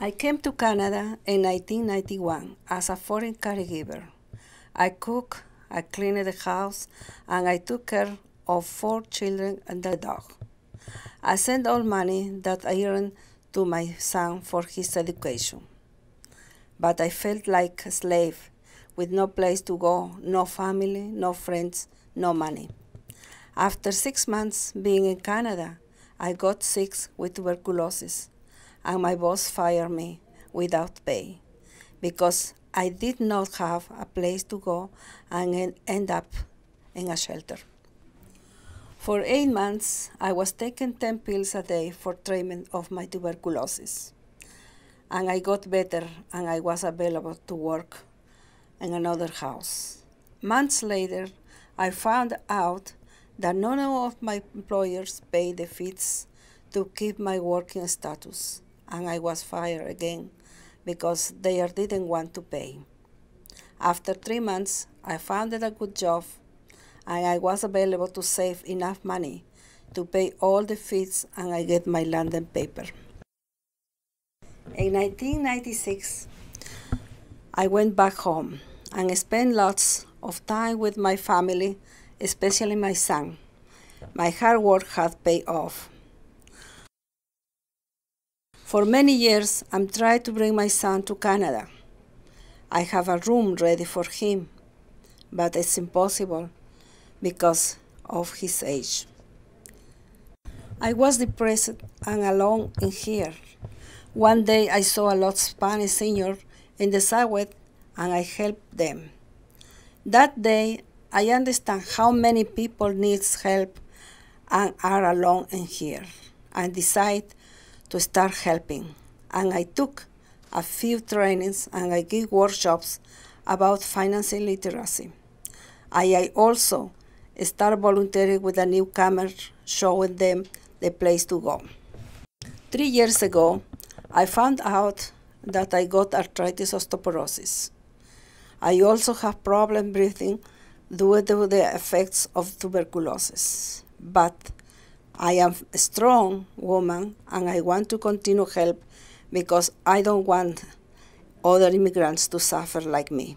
I came to Canada in 1991 as a foreign caregiver. I cooked, I cleaned the house, and I took care of four children and a dog. I sent all money that I earned to my son for his education. But I felt like a slave with no place to go, no family, no friends, no money. After six months being in Canada, I got sick with tuberculosis and my boss fired me without pay because I did not have a place to go and end up in a shelter. For eight months, I was taking 10 pills a day for treatment of my tuberculosis. And I got better and I was available to work in another house. Months later, I found out that none of my employers paid the fees to keep my working status and I was fired again because they didn't want to pay. After three months, I found a good job and I was available to save enough money to pay all the fees and I get my London paper. In 1996, I went back home and spent lots of time with my family, especially my son. My hard work had paid off. For many years, I'm trying to bring my son to Canada. I have a room ready for him, but it's impossible because of his age. I was depressed and alone in here. One day I saw a lot of Spanish seniors in the subway and I helped them. That day I understand how many people needs help and are alone in here and decide to start helping. And I took a few trainings and I gave workshops about financial literacy. I, I also started volunteering with a newcomers, showing them the place to go. Three years ago, I found out that I got arthritis osteoporosis. I also have problem breathing due to the effects of tuberculosis. But I am a strong woman and I want to continue help because I don't want other immigrants to suffer like me.